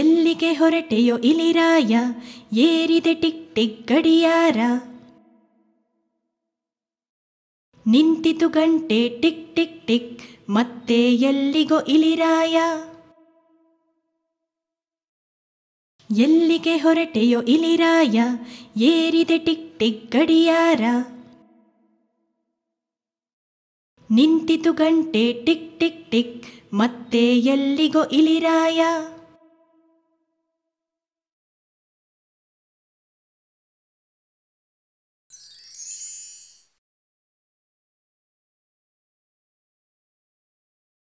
ಎಲ್ಲಿಗೆ ಹೊರಟೆಯೋ ಇಲಿರಾಯ ಏರಿದೆ tick tick ಗಡಿಯಾರ ನಿಂತಿತು ಗಂಟೆ ಟಿಕ್ ಟಿಕ್ ಟಿಕ್ ಮತ್ತೆ ಎಲ್ಲಿಗೋ ಇಲಿರಾಯ ಎಲ್ಲಿಗೆ ಹೊರಟೆಯೋ ಇಲಿರಾಯ ಏರಿದೆ ಟಿಕ್ ಟಿಕ್ ಗಡಿಯಾರ ನಿಂತಿತು ಗಂಟೆ ಟಿಕ್ ಟಿಕ್ ಟಿಕ್ ಮತ್ತೆ ಎಲ್ಲಿಗೋ ಇಲಿರಾಯ